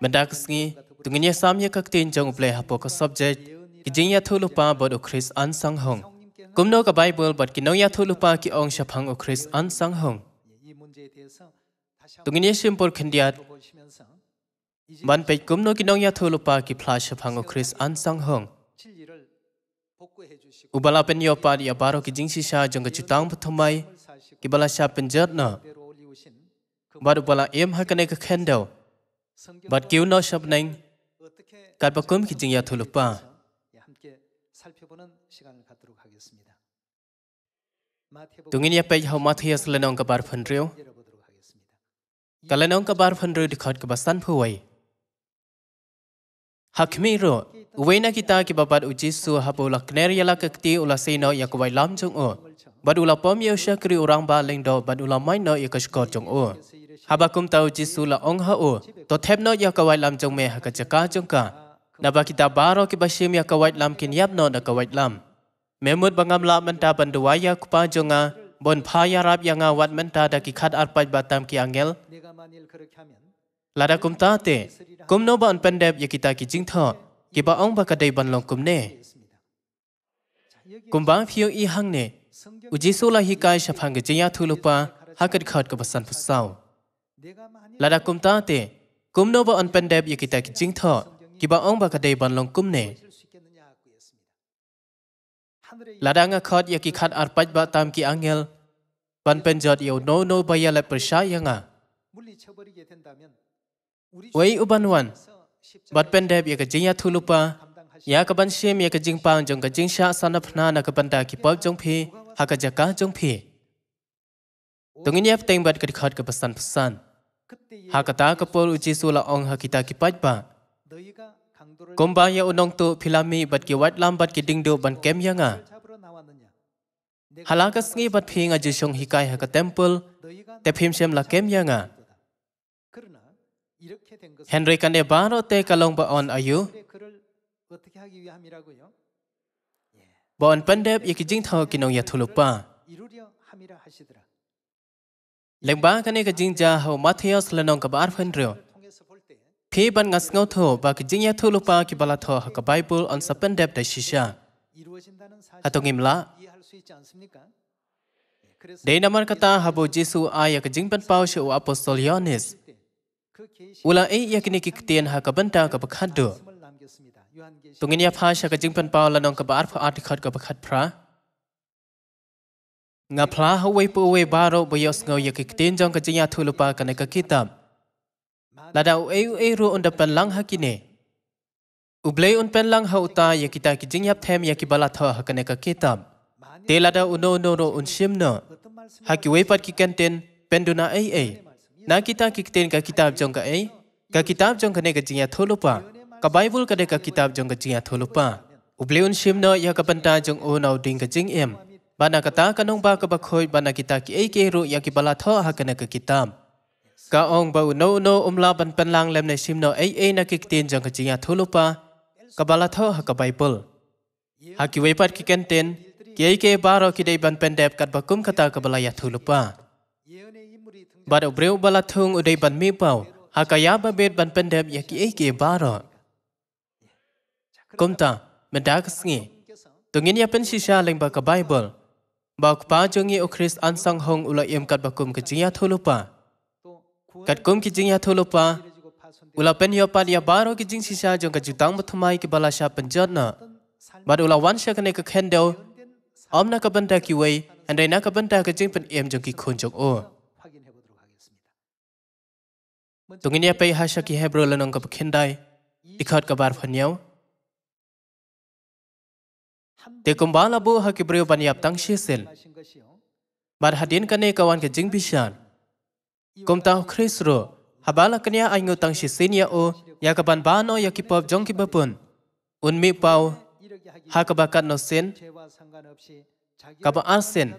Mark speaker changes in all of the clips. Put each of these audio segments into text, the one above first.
Speaker 1: ngày tunginya samya kak tin jong play hapo ka subject, cái gì kijinya lúc pa bod o Chris an sang hong. Kumno cái Bible bod kinoya thulu pa ki ong shapang của Chris an sang hong. Tunginya simpul kendiat, man pe kumno kinoya thulu pa ki flash shapang của Chris an sang hong. Ubala pen yo pa cái. baro ki jingsi sha jong ka chutang pathomai, ki bala sha pen jat na. Baru bala em hakane ka kendo. บัดกิวนอชับนิงการประกมกิจยาทุลปาตรงนี้เปยาวมาทีาสเลนองกับบาร์ฟันเรียวกาเลนองกับบาร์ฟันเรียวดิขัดกับสันผู้ไวฮหักมีรู้เวนักกิตากิบบัดอุจิสุฮับอลักเนริยลักกตีอุลาเซนอยากไวยลำจงโอบัดอุลาปอมเยอชะกรีอุรังบาเลงดบัดอุลาไมโนอยากชกอจงโอฮับบักุมตาวจิสุลาองฮาโอตัวเทพนอยากวัยลำจงเมฮักจักาจงกานับกิตาบารอกิบาชิมยากวัยลำกินยับนอนักวัยลำเมมุดบังอำมลามันตาบันดวายาคุปาจงกาบนพายารับยังาวัตมันตาดักิคัดอารปัจบัตามกิอังเกลลาดักุมตาเตกุมโนบันเป็นเดบยากิตากิจิงทอดกิบาองบักไดบันลงกุมเนกุมบางพิโยอีหังเนอุจิสุลาฮิกายชพังกิจยาทุลุปาฮักกิดขัดกับสันฟุสาว là Lada kum ta thì te, kum no ba on pendep yu kita ki jing tho, ki ba ong ba ka dei ban long kum là đang nga khot ya ki khát ar paj ba tam ki angel, ban pen jot yu no no ba ya le persha ya nga. Wei uban wan, bat pendep ya ka jing ya thu lupa, ya ka ban shem ya ka jing pang jong ka jing sha sanap na na ka ban da ki pop jong phi, ha ka jaka jong phi. Tungin yap teng bat ka khot ka pasan pasan. Hakata kepul uji sulak ong hakita kipaj ba. Gomba ya unong tu pilami bat ki wat lam bat ki ding ban kem yanga. Halaga sngi bat phi nga ji hikai ha ka temple te phim shem la kem yanga. Henry kane baro te kalong ba on ayu. Ba on pandep yaki jing thao kinong ya thulupa. Yeah lembagane kajing jaho Matthias lenong kabar fenrio. Phi ban ngas ngau tho ba kajing ya thulupa ki balatho ka ha Bible on sapen dep da shisha. Atong ha imla. Dei namar kata habo Jesu ayak jing pan pau shu apostol Yohannes. Ula ei yakni ki ktien ha ka banta ka pakhad do. Tungin ya pha sha ka jing pan pau lanong ka bar pha artikhat ka pakhad pra nga phla hawai pu we ba ro bo yo sngo ye ki tin jong ka jinya thu lu pa ka ne ka kitam la da e e ro on da pen lang ha ki ne u blei on pen lang ha uta ye ki ta ki jinya them ye ki bala tha ha ka ne ka kitam te la da uno no ro un shim na ha ki we par ki ken ten pen du na e e na ki ta ki ten ka kitab jong ka e ka kitab jong ka ne ka jinya thu lu pa ka bible ka de ka kitab jong ka jinya thu lu pa u blei un shim na ye ya ka pen ta jong o na ding ka jing em บานากตากนงบากบคอยบานากิตาคิเอเกรุยากิบาลาทอฮักนักกิตามกาองบาอุโนโนอุมลาบันปันลังเลมเนชิมโนเอเอนักกิตินจังกจิยาทุลุปะกบาลาทอฮักไบเบิลฮักิเวปัดกิเกนตินเกยเกบาร์อคิดไดบันเป็นเดบกัดบักุมคตากบาลายาทุลุปะบาดอุเบรุบาลาทุงอุไดบันมีเป้าฮักกายาบะเบิดบันเป็นเดบยากิเอเกบาร์อกุมตาเมดากสเงีตุงนียาเป็นชิชาเลงบากับไบเบิลบอกป้าจงยีโอคริสอันสังหงอุลาเอียมกัดบักกุมกิจิยาทุลุปะกัดกุมกิจิยาทุลุปะอุลาเป็นยอปาดยาบาโรกิจิงสิชาจงกัจุตังมัทมายกิบาลาชาเป็นจนะบัดอุลาวันเชากันเอกเคนเดวอมนักบันตากิเวอันใดนักบันตากิจิงเป็นเอ็มจงกิคุณจงโอตรงนี้ไปหาชักกิเฮบรลนองกับเคนได้ดิขอดกับบาร์ฟันเยว Tekum bala bu haki beriu ban yap tang shisil. Bar hadin kene kawan ke jing bishan. Kum tahu Chris ro, habala kene ayngu tang shisil ya o, ya ke ban bano ya ki pop jong ki bapun. Un mi pau, ha ke bakat no sin, ka ba ar sin.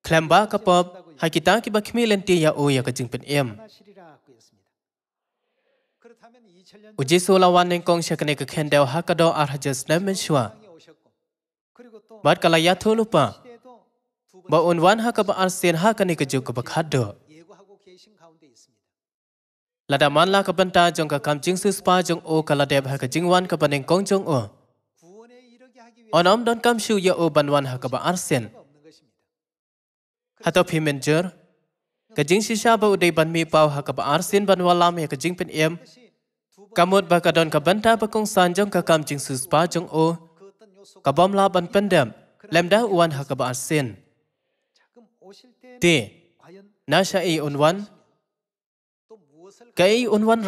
Speaker 1: Klem ba ke pop, ha ki tang ki bakmi lenti ya o ya ke jing pen em. Ujisulawan yang kong syakene kekendau hakado arhajas nemen shua. Bat kalau ya tu lupa. Ba unwan ha ka ba arsen ha ka ni ka ju Lada man la ka banta jong ka kam jing su jong o ka la ha ka jing wan ka ba kong jong o. Onam don kam shu ya o ban wan ha ka arsen. Hato phi menjer. Ka jing si sha ba udai ban mi pao ha ka arsen ban wa ya ka jing pen em. Kamut ba ka don ka banta ba kong san jong ka kam jing su jong o ka bom la ban pen dem lem da wan ha ka ba te na sha e un wan ka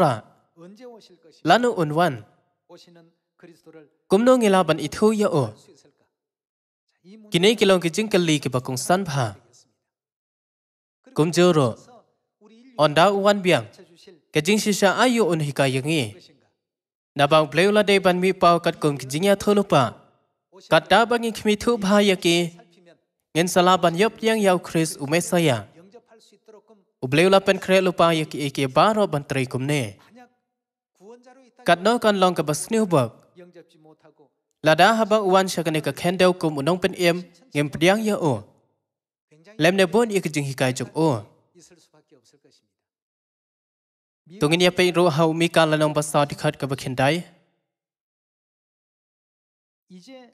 Speaker 1: ra lanu nu kumno wan kum ban i ya o ki nei ki long ki jing ka li ki ba san pha kum jo on da uan biang ka jing si sha ayu un hi ka yingi na bang pleu la de ban mi pau kat kum ki jing ya thu kata bagi kami bahaya ki ngin salaban yop yang yau kris ume saya. Ubleu baro bantri kumne. Katno kan long ke basniu Lada haba uan syakane ke kendau kum ya o. Lemne bon iki jing o. Tungin ya pein roh mika lanong basa dikhat ke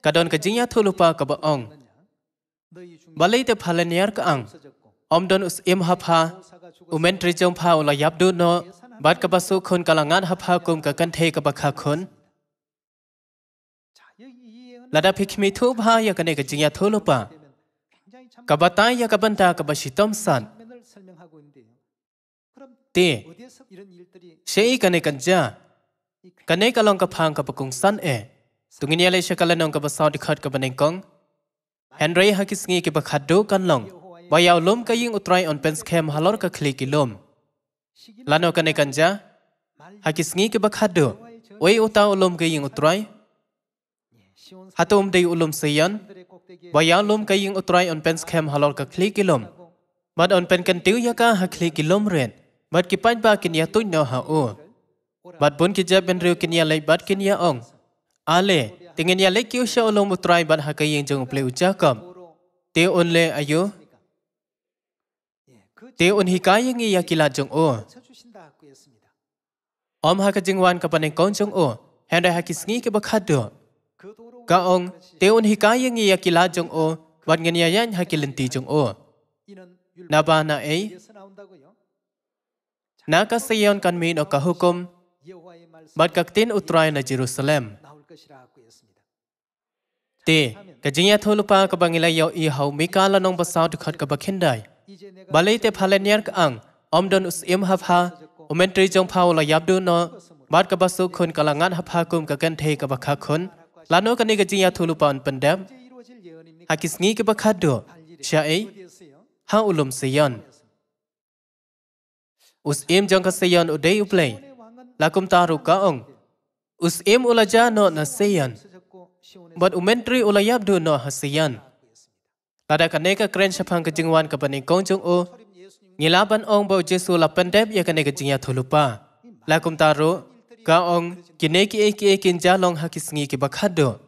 Speaker 1: กระดอนกระจิงยาทุลุปากบะองบาลีเตพาลเนียร์กอังอมดอนอุสเอมฮับฮาอุเมนตริจงพาอุลายับดูโน บัดกบสุขคนกลังงานฮับฮากุมกับกันเทกบคาคนละดัพิกมีทุบฮายากันเอกจิงยาทุลุปากบตายยกบันดากบชิตอมสันตีเชยกันเอกันจ้ากันเอกลองกับพังกับกุงสันเอ tungini ale shakala nong ka ba sao dikhat ka baneng kong henry ha ki singi ki ba khaddo kan long ba lom ka utrai on pens kem halor ka khli ki lom lano ka ne kan ja ha ki singi oi uta ulom ka utrai hatu umday ulom seyan, ba yaw lom ka utrai on pens kem halor ka khli ki lom bad on pen kan tiu ya ka ha khli ki lom ren bad ki pain ba kin ya tu o bad bon ki ja kini riu bad kini ya Ale, tingin niya lagi siya ulong mo try ba haka yung jang play ujakam. Te on le ayo? Te on hikayang iya kila jang o. Om haka jingwan ka paneng kong jang o, hendra haki sngi ka bakhado. Ka ong, te on hikayang iya kila jang o, wat ngin niya yan haki linti jang o. Naba na ay? Naka sayon kan min o kahukum, bat kaktin utray na Jerusalem. te kajinya tholu pa ka bangila yo i hau mikala nong basaw tu khat ka bakhendai balai te phalanyar ka ang omdon us em ha pha omentri jong phau la yabdu no bat ka basu khun kalangan ha pha kum ka kan the ka bakha khun lano ka ni kajinya tholu pa on pandam hakis ngi ka bakha do sha ei ha ulum seyon us em jong ka seyon udei uplei lakum ta ru ka ong usim ulaja no nasiyan but umentri ulayab do no hasiyan tada kane ka kren shapang kjingwan ka pani kong o nilaban ong bo jesu la pandep ya kane ka jingya thulupa la kum taro ka ong kine ki ek ek kin ja long ha kisngi ki bakhado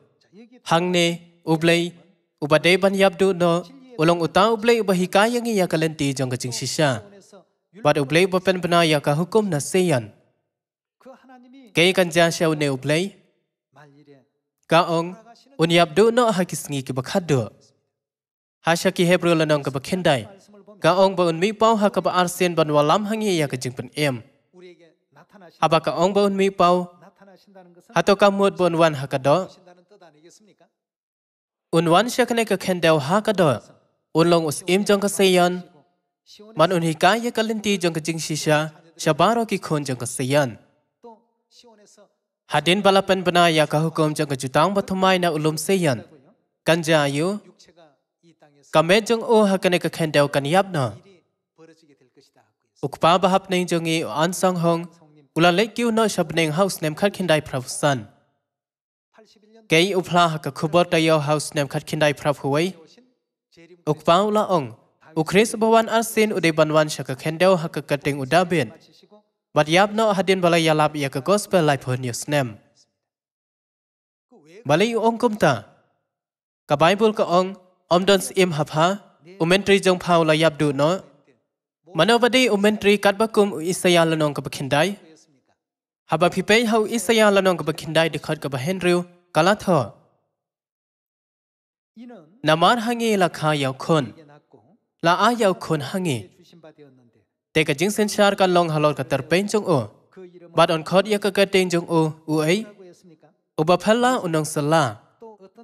Speaker 1: hangne ublei ubade ban yab no ulong uta ublei ba hikayangi ya, ya kalenti jong ka jing sisha but ublei ba pen bana ya ka hukum nasiyan ကေကန်ဂျာရှောနေဥပလေမာလီရကောင်းဝနီယဘဒုနဟကိစငိကဘခတ်ဒုဟာရှာကီဟေဘရလနံကဘခင်ဒိုင်ကောင်းဘုန်မီပေါဟကဘအာဆင်ဘန်ဝလမ်ဟငိယကချင်းပန်အမ်ဟဘကောင်းဘုန်မီပေါဟတကမုတ်ဘွန်ဝန်ဟကဒောဥန်ဝန်ရှခနေကခန်ဒေဟကဒောဥလုံဥစအင်းဂျုံကဆေယန်မန်ဥန်ဟီကာယကလင်တီဂျုံကဂျင်းရှိရှာရှဘာရိုကီခွန်ဂျုံကဆေယန် Hadin balapan benaya kahukam jang kejutang batumai na ulum seyan. Kanjayu kamet jang o hakane kakhendau kan yapna. Ukpa bahap neng jang i an sang hong ulan lek kiu no shab neng house nem khat khindai pravusan. Kei upla haka khubot tayo house nem khat khindai pravuwai. Ukpa ula ong. Ukris bawan arsin udebanwan shaka khendau haka kating udabin. บัดยับนอฮัดินบาลยาลับยากกอสเปลไลพอนิสเนมบาลีองคุมตากับไบเบิลกับองอมดอนส์อิมฮับฮะอุเมนตรีจงพาวลายับดูนอมนอวดีอุเมนตรีกัดบักุมอิสยาลนองกับขินได้ฮับบพิเพย์ฮาอิสยาลนองกับขินได้ดิขัดกับเฮนริวกาลาทอนามาร์ฮังเอลาคาเยาคนลาอาเยาคนฮังเอ Tê cả chính sinh sát cả long hà lọt cả tập bên chung u. Bát on khót yết cả cái tên chung u, u ấy. U bà phá la u nông sà la.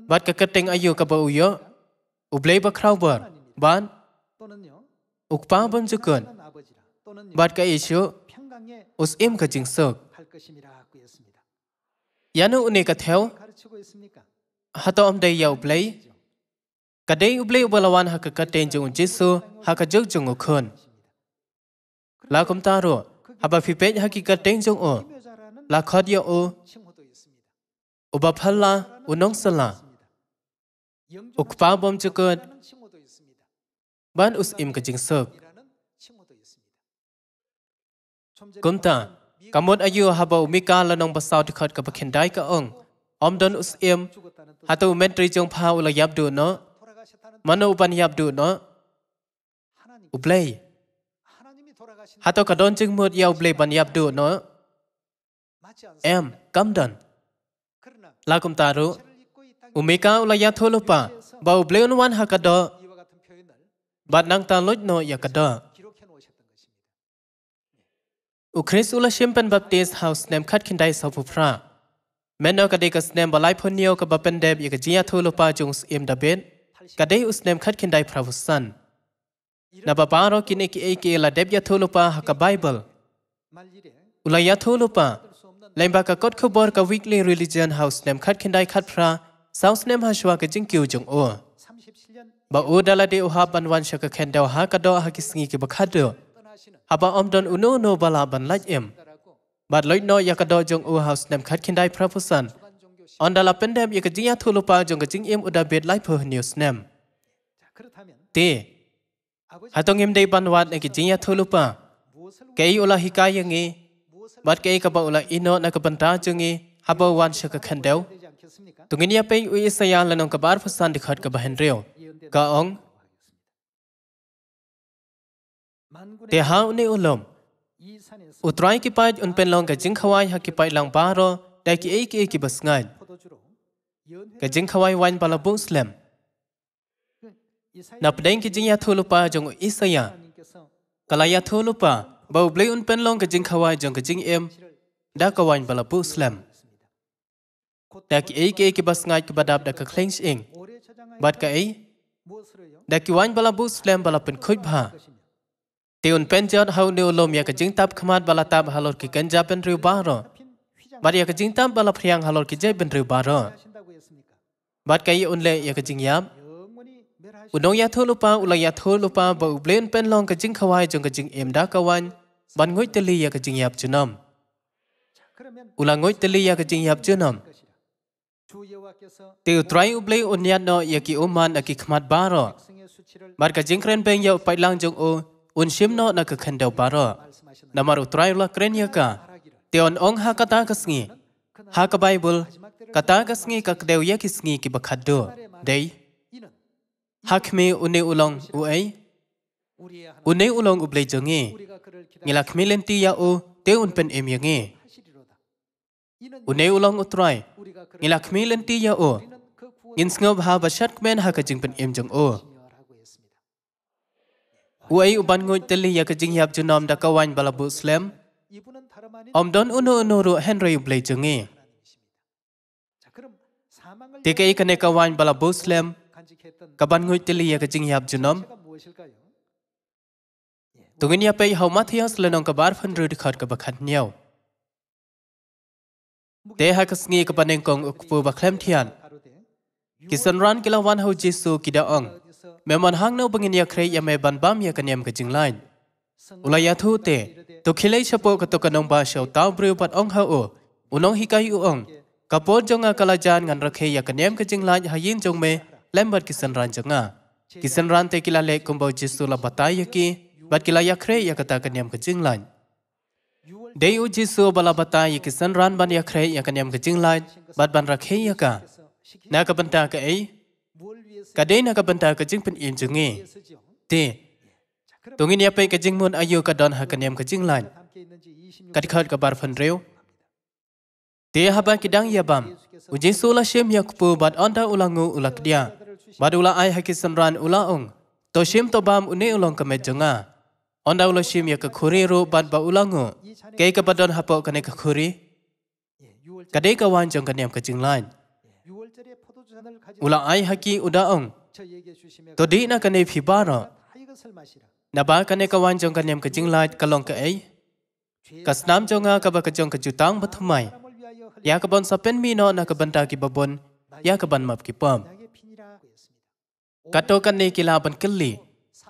Speaker 1: Bát cả cái tên ayu cả bà u yó. U blei bà khao bờ. Bát. U bà bấm chú cơn. Bát cả ý chú. U im cả chính sơ. Yanu u nê cả theo. Hato om đây yau blei. Cả đây u blei u bà la wan hà cả cái tên chung u Jesus hà cả dốc chung u khôn. ลาคุมตารอับาฟิเปนฮักิกาเต็งจงอลาคอดยอออุบพัลลาอุนงสลาอุกปาบอมจุกเกิดบ้านอุสอิมกจิงเซกกุมตากำหนดอายุฮับอุมิกาและนงบาสาวที่ขัดกับเคนได้กับองอมดอนอุสเอิมฮัตุเมนตรีจงพาอุลยับดูเนาะมโนอุปนิยับดูเนาะอุเบยฮัตโตกระโดนจึงมุดยาวเบลบันยับดูเนาะเอ็มกัมดันลากุมตารูอุเมกาอุลายาทุลปาบ่าวเบลนวันฮักกระดอบัดนังตาลุจเนาะยักกระดออุคริสอุลชิมเป็นบัพติสเฮาส์เนมคัดขินได้สาวผู้พระแม่นกระดิกสเนมบลายพนิโอกับบัพเป็นเดบยักจียาทุลปาจงส์เอ็มดับเบิลกระดิอุสเนมคัดขินได้พระวสัน na ba paro kine ki ek la deb ya tholo pa ha ka bible ula ya tholo pa lemba ka kot khobor ka weekly religion house nem khat khindai khat phra south nem ha shwa ka jing kyu jong o ba o dala de o ha ban wan shaka khen da ha ka do ha ki singi ki ba khat do ha ba om don uno no bala ban laj em ba loi no ya ka do jong o house nem khat khindai phra phusan on dala pendem ye ya ka jing ya tholo pa jong ka jing em uda bet lai phu news nem te Hatung im day banwat na kijinya tulupa. Kei ula hikaya ngi. Bat kei kaba ula ino na kabanta jungi. Haba wan syaka kandau. Tungin ya pei ui saya lanong kabar fasan dikhat kabahan reo. Ka ong. Teha unni ulam. Utrai ki pait unpen long ka jing khawai ha ki pait lang baro. Da ki ee ki ee ki bas ngay. Ka jing khawai wain pala bung slam na pdeng ki jing ya thulupa jong isaya kala ya thulupa ba ble un pen long jing khawa jong ki jing em da kawain bala pu slam ta ki ek ek bas ngai ki badap da ka khlengs ing bat ka ei da ki wain bala pu slam bala pen khoy bha te un pen jot hau ne lom ya ki jing tap khmat bala tap halor ki kan ja pen ri ba ro bar ya ki jing tap bala phriang halor ki jai pen ri ba bat ka ei un le ya ki jing yam อุดงยาทลุปาอุลยาทลุปาบ่อเปลนเป็นลองกะจิงขวายจงกะจิงเอ็มดากวันบันงอยตลียากะจิงยับจุนำอุลังอยตลียากะจิงยับจุนำติวตรอุเบลอุนยานอยากิอุมานอากิขมัดบารอบัดกะจิงเครนเป็นยาไปลังจงโออุนชิมนอนักขันเดาบารอนามารุไตรายละเครนยากะเตียนองฮากตากสงีฮากบไบเบิลกตากสงีกักเดวยากิสงีกิบขัดดูเดย hakme une ulong uai une ulong ublei jongi ngila khmi lenti ya o te unpen em yangi une ulong utrai ngila khmi lenti ya o nginsngob ha bashat kmen ha ka jingpen em jong o uai uban ngoi teli ya ka jing yap junom da kawan balabu slam omdon uno uno ro henry ublei jongi Tiga ikan ekawan bala boslem kaban ngui tili ya kaching yap junam tungin ya pe hau ma thias lenong ka bar phan rud khat ka bakhat niao te ha kas ngi ka paneng kong ukpu ba khlem thian kisan ran kila wan hau jisu kida ong memon hang no bangin ya khrei ya me ban bam ya kanyam ka jinglain ulaya thu te to khilei chapo ka to kanong ba shau taw breu pat ong ha o unong hikai u ong kapor jonga kalajan ngan rakhe ya kanyam ka jinglain hayin jong me lembat kisan ranjanga. Kisan rante kila lek kumbau Jesus la batai yaki, bat kila ya kre ya kata kenyam kejeng lain. Dei u Jesus bala batai yaki kisan ran ban yakre kre ya kenyam kejeng lain, bat ban rakhe yaka. ka. Na ka benta ka ei, ka dei na ka benta kejeng pen im jengi. Te, tungin ya pe kejeng mun ayu kadon don ha kenyam kejeng lain. Kat khat ka bar fan reo. Te haba kidang ya bam, u Jesus la shem ya kupu bat onda ulangu ulak dia badula ai haki samran ula ong to shim to bam une ulong ka mejunga onda ulo shim ya ka khuri ro bad ba ulango ke ka badon hapo ka ne ka khuri ka de ka wan jong ka nem ka jing lain ula ai haki uda ong to de na ka ne phi ba ro na ba ka ka wan jong ka nem ka jing lain ka long ka ei kas nam jong ka ba ka jong ka ju ba thamai ya ka bon sapen mi no na ka banta ki babon ya ka ban map ki pam Kato kan ni kila ban kili.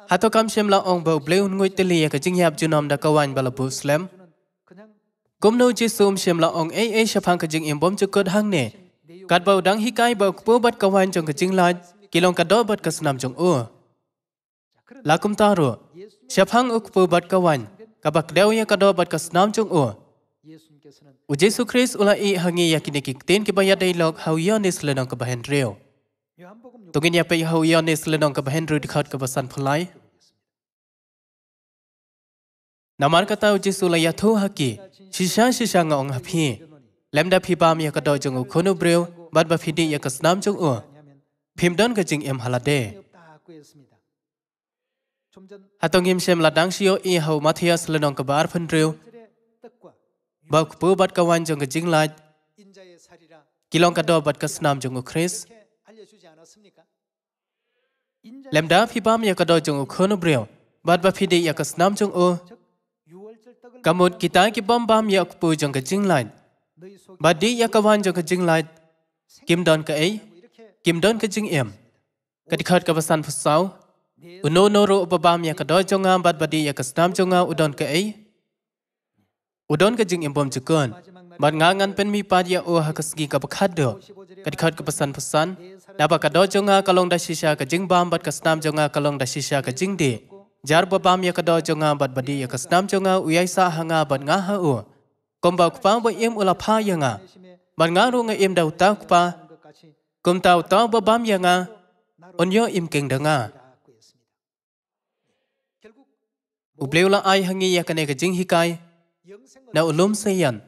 Speaker 1: Hato kam shem la ong bau ble hun ngui tili ya kajing yap junom da kawan bala bu slam. Kum nu chi sum shem la ong ei ei shapang kajing im bom chukot hang ne. Kat bau dang hikai bau kpu bat kawan jong kajing la kilong kado bat kasnam jong u. Lakum taru. Shapang ukpu bat kawan. Kabak deo ya kado bat kasnam jong u. U Jesu Christ ula i hangi yakiniki ten kibayadai lok hau yonis lenong kabahen reo. Tungin ya pe yahu yonis ya lenong ke bahendru dikhat ke basan pulai. Namar kata uji sula ya tu haki, shisha shisha ngong hapi. Lemda pi bam ya kado jeng u kono brew, bad ba fidi ya kesnam jeng u. Pimdon ke jeng em halade. Hatong him shem ladang shio i hau matias lenong ke bar pendrew. Bak pu bad kawan jeng ke jing lai. Kilong kado bad kesnam jeng u kris. Kris. ลมดาพิบามยากระโดจงอุคโนเบรียวบาดบาพิเดียากสนามจงโอกำหนดกิตากิบอมบามยากปูจงกระจิงไลบาดดียากวานจงกระจิงไลกิมดอนกเอกิมดอนกระจิงเอ็มกติขัดกับสันพุสาวอุโนโนรูอบามยากระโดจงงามบาดบาดียากสนามจงงามอุดอนกเออุดอนกระจิงเอ็มบอมจุกอนบาดงางันเป็นมีปาดยาโอฮักสกีกับขัดเดอกติขัดกับสันพุสัน Napa ka do jonga kalong da sisha ka jing bam bat ka jonga kalong da sisha ka jing de. Jar ba bam ya ka do jonga bat badi ya ka jonga uyai sa hanga bat nga ha u. Kom ba kupa ba im ula pa ya nga. Bat nga ru nga im da uta kupa. Kom ta uta ba bam ya nga. On yo im keng da nga. Ublew la ai hangi ya ka ne ka jing hikai. Na ulum sayan.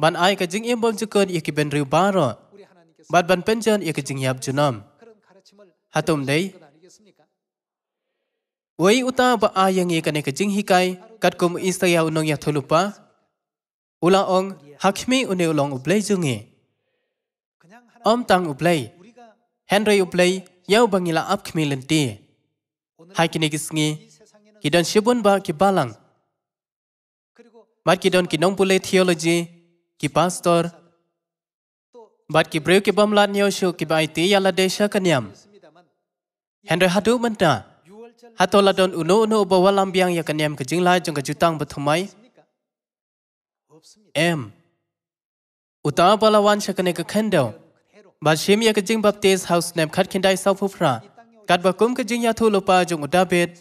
Speaker 1: Ban ay ka jing im bom ka jing im bom jukun ya ki ben riu baro. Badban penjan ia ke jingyap junam. Hatum day. Wai uta ba ayang ia kane ke jing hikai kat kum istaya unong ya thulupa. Ula ong hakmi une ulong ublay jungi. Om tang ublay. Henry ublay yau bangila apkmi lenti. Hai kini kisngi. Kidan shibun ba ki balang. Mar kidan ki nong pulay theology ki pastor Bat ki breu ki bam lan yo shu ki bai ti yala hát kanyam. Hendra hadu menta. Hato la don uno uno ba walam biang ya kanyam ke jinglai jong ka jutang ba thamai. Em. Uta bala wan shakane ka khandao. Bat shim ya ka jing baptist house nam khat khindai sau phu phra. Kat ba cung ka jing ya thu lopa jong uta bet.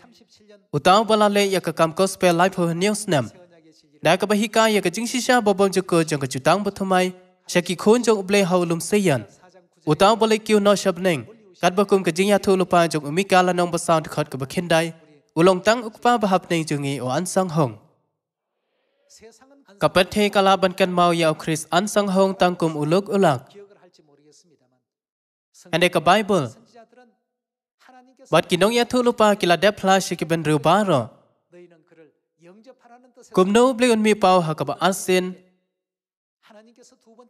Speaker 1: Uta bala le ya ka kam gospel life ho news nam. Da ka ba hika ya ka jing cơ ba bom jong ka jutang ba thamai. ชกิคุณจงอุเบลหาลุมเซียนอุตาวบลิกิวนอชับเน่งกัดบกุมกจิยาทูลุปาจงอุมิกาลนองปาะสานขัดกับขินได้อุลงตั้งอุปาบหับเน่งจงอีอันสังหงกับประเทศกาลาบันกันเมายาคริสอันสังหงตั้งกุมอุลกอุลักอันเดกับไบเบิลบัดกินองยาทูลุปากิลาเดพลาชิกิบันรูบารอกุมโนบลิอุนมีเปาหากับอาเซน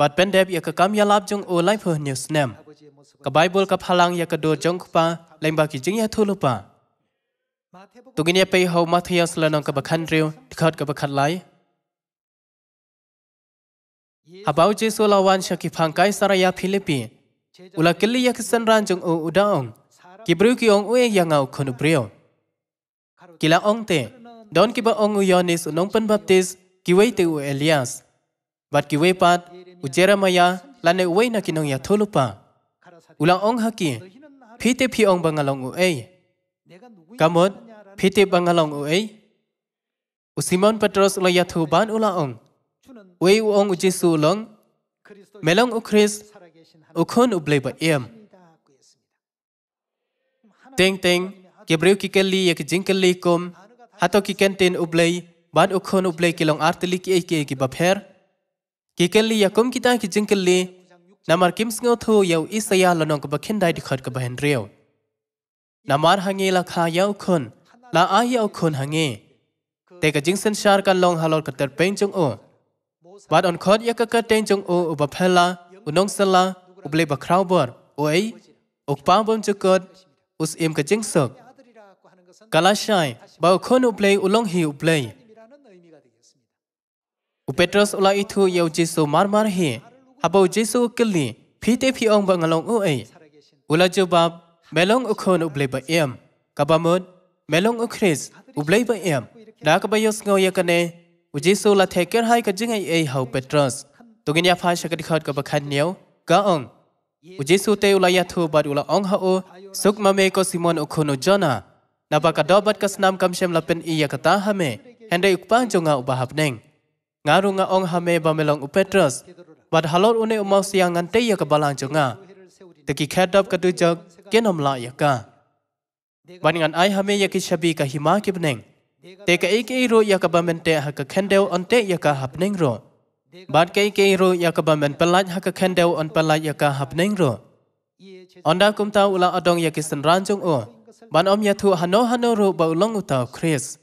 Speaker 1: บัดเป็นเดบยากกรรมยาลับจงโอไลฟ์เฮนิวส์เนมกับไบเบิลกับพลังยากโดจงคปาเลงบากิจงยาทุลุปาตุกินยาไปเฮามาทียสลนองกับบักฮันเรียวขัดกับบักฮันไลฮับเอาเจสุลาวันชักิพังไกสารยาฟิลิปีอุลากิลยากิสันรันจงโออุดาองกิบริวกิองอุเอยยังเอาคนอุเรียวกิลาองเตดอนกิบะองอุยอนิสุนองเป็นบัพติสกิเวตอุเอเลียสบัดกิเวปัด Ujeramaya lane uwe na kinong ya tholupa. Ulang ong haki phite phi ong bangalong uei. Kamot phite bangalong uei. Usimon Patros lo ya thuban ulang ong. Uei u ong ujesu long. Melong ukris ukhon ubleba em. Teng teng Gabriel kikali yak jingkali kom hato kikentin ublei ban u ukhon ublei kilong arteli ki ki ki bapher. กิเกลียกุมกิตากิจิงกลีนามาร์กิมสเงาทูยาวอิสยาลนองกบขินได้ดิขัดกบเห็นเรียวนามาร์หังเงลาคายาวคนลาอายาวคนหังเงแต่กจิงสันชาร์กันลองฮาลอดกับเตอร์เปงจงโอวัดอันคอดยักกะเตงจงโออุบเพลาอุนงสลาอุบเลบคราวบอร์โอเออุปาบุมจุกดอุสเอ็มกจิงสกกาลาชัยบ่าวคนอุบเลอุลงฮีอุบเลอุเปตรสอลาอิทูเยาวเจสุมารมาร์เฮฮับเอาเจสุกลีพีเตพีองบังลงอุเออุลาจูบับเมลงอุคอนอุเบลบเอมกับบามดเมลงอุคริสอุเบลบเอมดากบายสงอยกันเนอุเจสุลาเทเกอร์ไฮกับจึงไอเอฮาอเปตรสตุกินยาฟาชกัดขัดกับขันเนียวกาองอุเจสุเตอุลายาทูบัดอุลาองฮาโอสุกมาเมกอซิมอนอุคอนอุจนานับกระดอบัดกัสนามคำเชมลาเป็นอียากตาฮามเฮนเด์อุปปังจงอาอุบาฮับเน่ง nga runga ong hame ba melong upetras bad halor une umaw siya ngan te ya ka balang chunga teki khadap ka tujak kenom la ya ka ban ngan ai hame ya ki shabi ka hima ki bneng te ka ek ro ya ka bamen te ha ka khendeu on te ya ka hapneng ro bad ka ek ro ya ka bamen palaj ha ka khendeu on palaj ya ka hapneng ro onda kum ta ula adong ya ki sanran chung o ban om ya thu hano hano ro ba ulong uta chris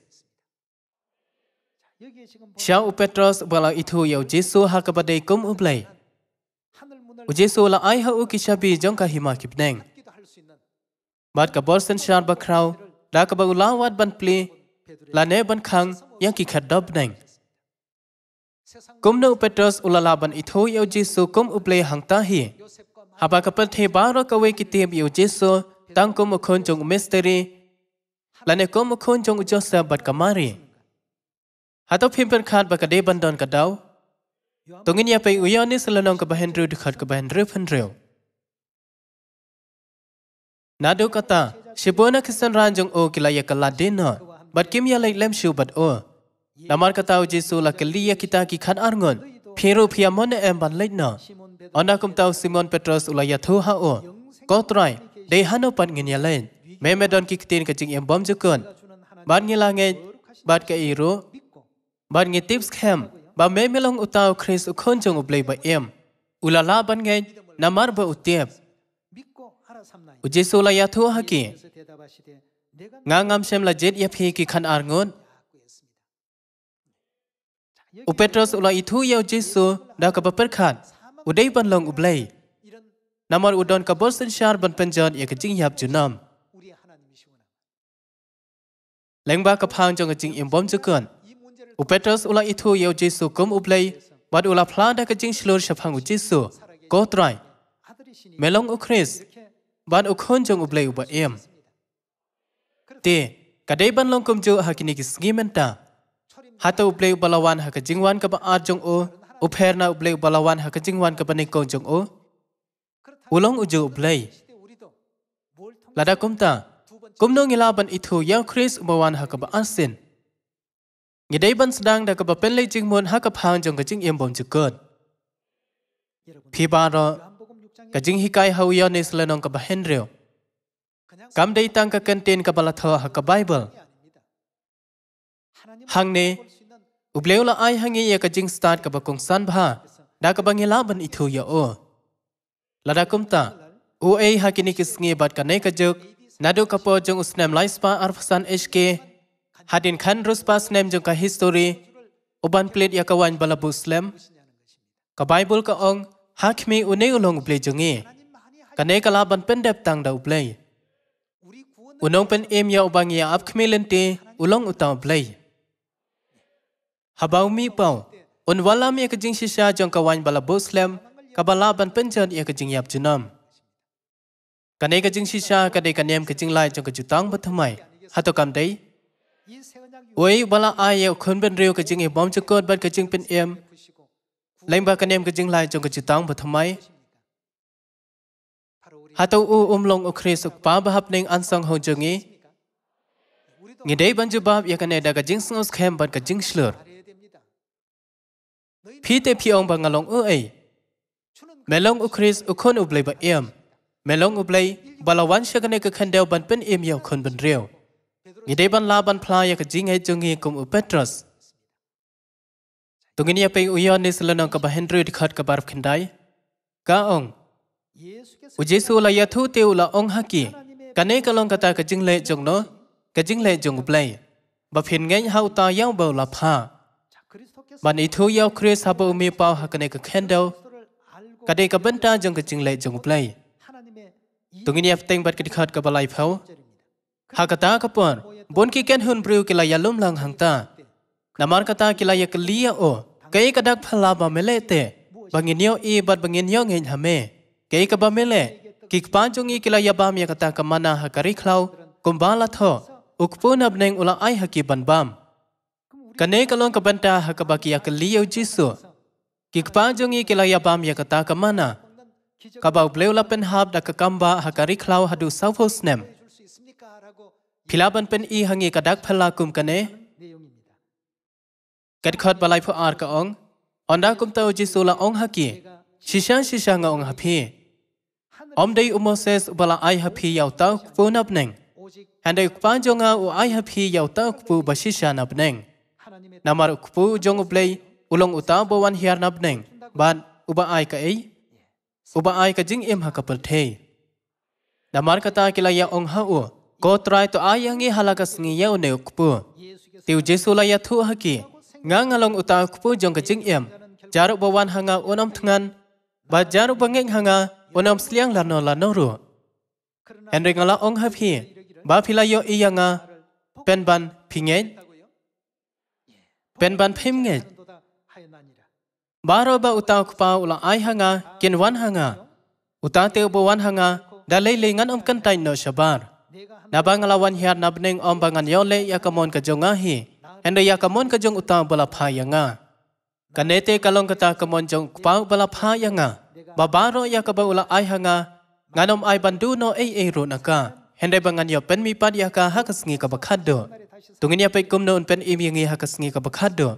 Speaker 1: Syaw Petros bala itu yau Jesu hak kepada ikum ublay. U Jesu la ai ha u kisabi jong ka hima kipneng. Bad ka borsen syar bakrau, la ka bagu lawat ban pli, la ne ban khang yang ki khat dob neng. Kum na Petros ulala ban itu yau Jesu kum ublay hang tahi. Haba ka pathe baro ka we kitib yau Jesu tang kum khon jong misteri. Lanekom kum khon jong bat kamari. ฮัตต์พิมพ์เป็นขาดบักาเดบันดอนกัดดาวตรงนี้อย่าไปอุยอนิสลนองกับเฮนรีดขัดกับเฮนรีพันเร็วนาดูกตาชิบูนักสันรานจงโอกิลายกลลเดินน์บัดคิมยาเล่เลมชิวบัดโอนามาร์กตาวจิสุลักลี่ยกิตากิขัดอารงอนพิรูพิยามอนเอ็มบันเล่นน์อนนักมตาวซิมอนเปตรัสอุลายาทูฮาโอก็ตรายเดฮานอปันเงียเล่นเม่แมดอนกิกตินกับจิง็มบอมจุกอนบัดเงียลางเงบัดกัอีโรဘာငိတိပ်စခမ်ဘာမေမလုံဥတောခရစ်အခွန်ချုံဘလေးဘယမ်ဥလာလာဘန်ငဲနမရဘဥတေပ်ဥဂျေဆူလာယာသူဟကိငါငမ်ရှမ်လာဂျက်ယဖေကိခန်အာငွန်ဥပေတရစ်ဥလာဣသူယောဂျေဆုဒါကပပရခတ်ဥဒေပန်လုံဥဘလေနမရဥဒွန်ကဘောစန်ရှာဘန်ပန်ဂျန်ယကချင်းယပ်ဂျူနမ်လင်ဘာကဖောင်ဂျုံကချင်းအင်ဘုံချကွန် u petros ula itu yo jesu kum uplay wat ula phla da ka jing shlur shaphang u jesu go try melong u chris wat u khon jong uplay u ba em te kadai ban long kum ju hakini ki sgimenta hata uplay balawan hak jingwan ka ba ar jong u u pherna uplay balawan hak jingwan ka ba ni kong jong u ulong u ju uplay lada kumta kumnong ilaban itu yang chris bawan hak ba ansin Nghe đây vẫn đang đã gặp bên lấy chứng muốn hắc gặp hàng trong cái chứng yên bồn trực cơn. Khi bà rồi, cái chứng hikai hầu yon is lên ông gặp hen rượu. Cảm đây tăng cái kênh cả gặp là thờ hắc gặp Bible. Hàng này, ụp leo là ai hàng nghe cái chứng start cả gặp công san bà, đã gặp nghe lá bần ít thu yếu ô. Là đã công ta, UA hakini kisngi bat kanai kajok, nadu kapo jung usnem laispa arfasan HK, Hadin Khan Ruspas nem jong ka history uban plate ya kawan balabuslem ka Bible ka ong hakmi une ulong ble jongi kane kala ban pen dep tang da ublei unong pen em ya ubang ya ap khmi lente ulong uta ublei habau mi pau un wala mi ka jing shisha jong ka wan balabuslem ka bala ban pen jan ya ka jing yap junam kane ka jing shisha kade ka nem ka jing lai jong ka jutang bathamai hatokam dei ว้บลาอายเอคนเป็นเรียวก็จึงเอบอมจะเกิดบัดก็จึงเป็นเอ็มเล่นบากันเอ็มก็จึงลายจงก็จิตตั้งบัดทำไมหาตัวอูอุมลงอุครีสุกป้าบับเนงอันสังหงจงีงี้ได้บรรจุบาบยากันเอดาก็จึงสงสเข้มบัดก็จึงเชืร์พี่เตพี่องบังลงเออเอมลงอุครีสอุคนอุบเลยบะเอ็มเมลงอุบเลยบลาวันเชกันเอกขันเดียวบันเป็นเอ็มยาวคนเป็นเรียว ngi de ban la ban phla ya ka jing he chung hi kum petrus tu ngi ya pe uyo ne selana ka ba henry de khat ka barf khindai ka ong u jesu la ya thu te u la ong ha ki ka ne ka long ka ta ka jing le chung no ka jing le chung play ba phin ngai hau u ta ya ba la pha ban i thu ya kris ha ba u mi pa ha ka ne ka khendau ka de ka ban ta jung ka jing le chung play tu ngi ya teng bat ka de khat ka ba lai phau Hakata kapur, bon ki ken hun priu kila yalum lang hangta. Namar kata kila yak liya o, kai kadak phala ba melete, banginyo i bat banginyo ngin hame. Kai ka ba mele, kik panchungi kila yabam yakata kamana hakari klau, kumbala tho, ukpun abneng ula ai haki banbam. Kane kalong kabanta hakabaki yak liya jisu. Kik panchungi kila yabam yakata kamana, kabau bleu lapen hab dak kamba hakari klau hadu saufosnem. nem. พิลาบันเป็นอีหังอีกระดักพลากุมกันเนกัดขอดบาลายพออาร์กองอันดากุมเตอจิสุลาองฮักีชิชังชิชังองฮัพีอมได้อุโมเซสบลาไอฮัพียาวตาฟูนับหนึ่งฮันได้ปานจงอาอุไอฮัพียาวตาฟูบัชิชานับหนึ่งนามารุกฟูจงอุเลยอุลงอุตาบวันฮิารนับหนึ่งบานอุบะไอกะเออุบะไอกะจิงเอ็มฮักกัเปิลเทนามาร์กตากิลายาองฮาอู Ko try to ayangi halaga singi lah ya une kupu. Tiu Jesus la ya thu haki. Nga ngalong uta ukpu jong ka jing em. Jaru bawan hanga unam tengan, Ba jaruk bangeng hanga unam sliang lano lano ru. Henry ngala ong haphi. Ba phila yo iyanga penban phinge. Penban phimnge. Baro ba uta ukpa ula ai hanga kin wan hanga. Uta te bawan hanga. Dalai lengan om kentai no shabar. Nabang lawan hiat nabning om bangan yole ya kemon kejongahi. Hendak ya kemon kejong utang balapha yanga. Kanete kalong kata kemon jong pau balapha yanga. Babaro ya kebang ula ay hanga. Nganom ay banduno ay ay ro naka. Hendak bangan yo pen mi pad ya ka hakasngi kabakado Tungin ya pe kum no pen imi yangi hakasngi kebakado.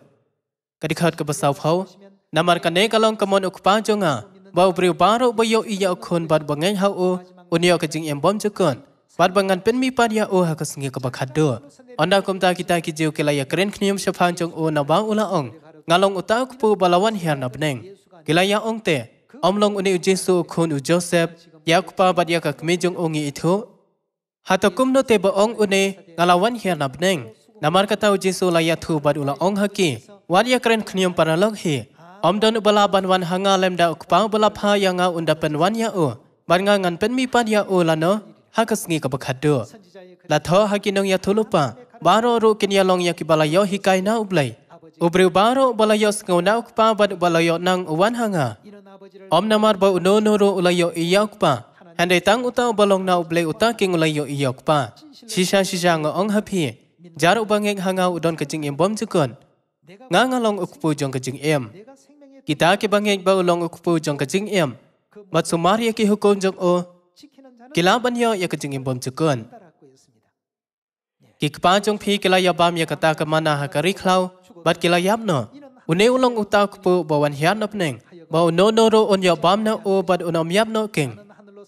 Speaker 1: Kadikhat kebasau pau. Namar kanete kalong kemon ukpa jonga. Bau beri baru bayo iya ukun bad bangen hau. unia kejing embom jukun. Pad bangan pen mi pad ya oha ka singe ka bakhaddo. Onda kumta kita ki jeu kila ya kren khniyum shaphang chong o oh, na bang ula ong. Ngalong uta ku pu balawan hian na bneng. Kila ya ong te omlong uni Jesu khun u Joseph ya ku pa bad ya ka kme jong ongi itu. tho. Hata kum no te ba ong uni ngalawan hian na bneng. Namar kata u Jesu la ya ula ong haki. Wal ya kren khniyum paralog he. Omdon ubala banwan hanga lemda ukpang ubala pha yanga undapen wan ya o. Bar nga ngan pen mi pad ya o lano hakasngi ka bakhadu la tho hakinong ya thulupa baro ro kinya long ya kibala yo hikai na ublai ubre baro balayo sngona ukpa bad balayo nang wan hanga om namar ba no no ro ulayo iyakpa hande tang uta balong na ublai uta king ulayo iyakpa shisha shisha ng ang hapi jar ubang ek hanga udon kaching imbom chukon nga nga long ukpu jong kaching em kita ke bangek ba long ukpu jong kaching em matsumariya ki hukum jong o Kila banyo ya kencingin bom cekun. Kik pancung pi kila ya bam ya kata kemana hakari klau, bat kila yapno. Une ulang utau kupu bawan hian nopneng, bau no no ro on ya bam na o bat unam yapno keng.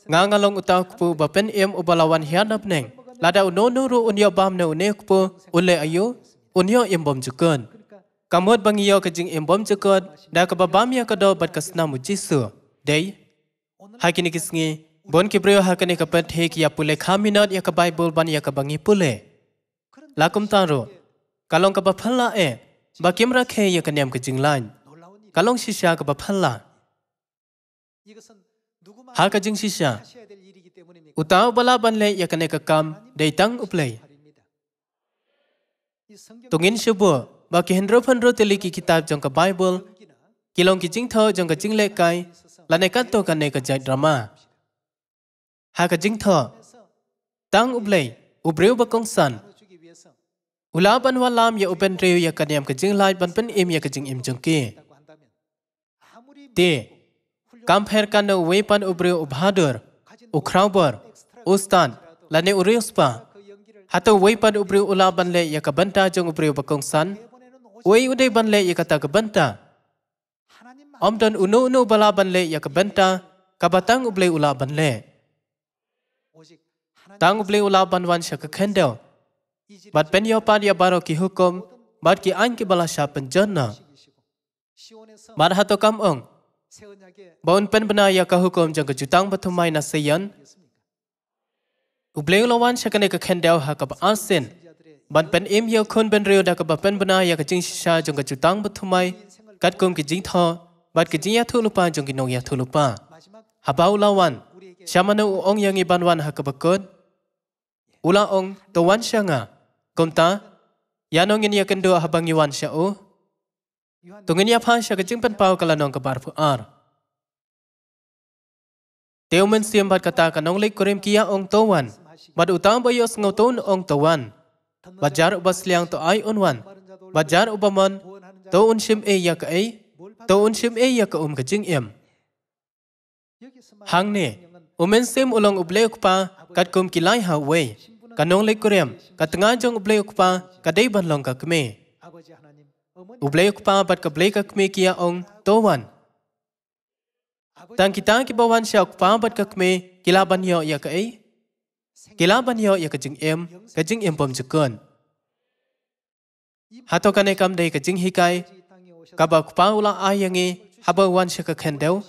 Speaker 1: Ngangalong utau kupu bapen iam ubalawan hian nopneng, lada u no ro on ya bam na unai kupu unle ayu, unyo ya iam bom cekun. Kamut bangi ya kencing iam bom cekun, da kebabam ya kado bat kasnamu jisu. Dei, hakini kisngi, bon ki preyo hakani ka pet hek ya pule khaminat ya ka bible ban ya ka bangi pule lakum tan ro kalong ka ba phala e eh? ba kem ra khe ya ka nyam ka jing lain kalong si sha ka ba phala ha ka jing si sha utao bala ban le ya ka ne ka kam dei tang uple tungin shubo ba kehendro phanro teli ki kitab jong ka bible kilong ki jing tho jong ka jing le kai lane kan to ka ne ka jai drama haka jingtha tang ublei ubreu ba kong san ula ban wa lam ye open treu ya, ya kanyam ka jing lai ban pen im ya ka jing im jong ke te kam pher kan no pan ubreu ubhadur ukhrau bar ustan la ne ureu spa hata we pan ubreu ula ban le ya ka banta jong ubreu ba kong san we ude ban le ya ka ta ka banta om dan uno uno bala ban le ya ka banta ka batang ula ban le Tang bling ula ban wan shak shaka deo, Bat pen yo pan ya baro ki hukum, bat ki an ki bala shapen jana. Bat to kam ong. Baun pen bana ya ka hukum jang ka jutang batumai na sayan. Ubling ula wan shaka ne ka deo ha ka ba ansin. Ban pen im yo kun ben rio da ka ba pen bana ya ka jing shisha jang ka jutang batumai. Kat kum ki jing tho, bat ki jing ya thu lupa jang ki nong ya thu lupa. Habau lawan. Shamanu ong yang iban wan ha ba kun. Ula ong tawan siya nga. Kumta, yanong inya kendua habang yuan siya o. Oh. Tungin niya pa siya kajingpan pao kalanong kabarpu ar. Teo men siyam bat kata kanong le kurim kia ong tawan. Bad utang bayos ngotoon ong tawan. Bajar bas liang to ay unwan. Bajar ubaman to sim e yak ay. To sim e yak um kajing im. Hang ne, umen sim ulong ublek pa kat kum ha wei kanong le kuriam katanga jong uble ukpa kadei ban long các kme uble ukpa bat ka ble ka kme kia ong towan tang kita ki bawan sẽ ukpa bat các kme kila ban yo ya ka ei kila ban yo ya ka jing em ka jing em pom jukon hato kane kam dei ka jing hikai ka ba ukpa ula ayangi haba wan sya ka khendeu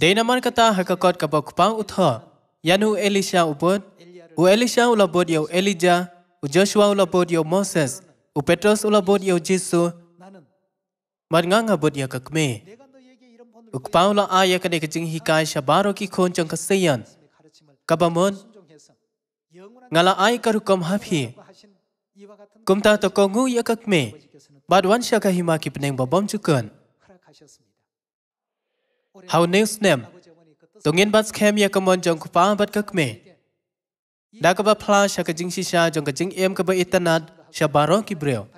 Speaker 1: Dei naman kata hakakot kabok pang utho Yanu Elisha ubod, u Elisha ulabod yau Elijah, u Joshua ulabod yau Moses, u Petros ulabod yau Jesus. Mar nga nga bod yau kakme. Ukpaula aya kane kajing hikai sa baro ki kon jang kasayan. Kabamon, ngala ay karukom hapi. Kumta to kongu ya kakme. Badwan siya kahima kipneng babam chukun. How news name? tongin bat skem ya kemon jong kupa bat kak me da ka ba pla sha ka jing si sha jong ka jing em ka ba itanat sha baro ki breo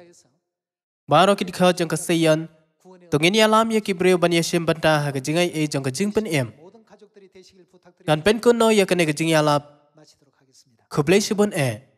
Speaker 1: baro ki dikha jong ka sayan tongin ya lam ya ki breo ban ya shem banta ha ka jing ai e jong ka jing pen em kan pen kun no ya ka ne ka jing ya lap khuble shi bon e eh.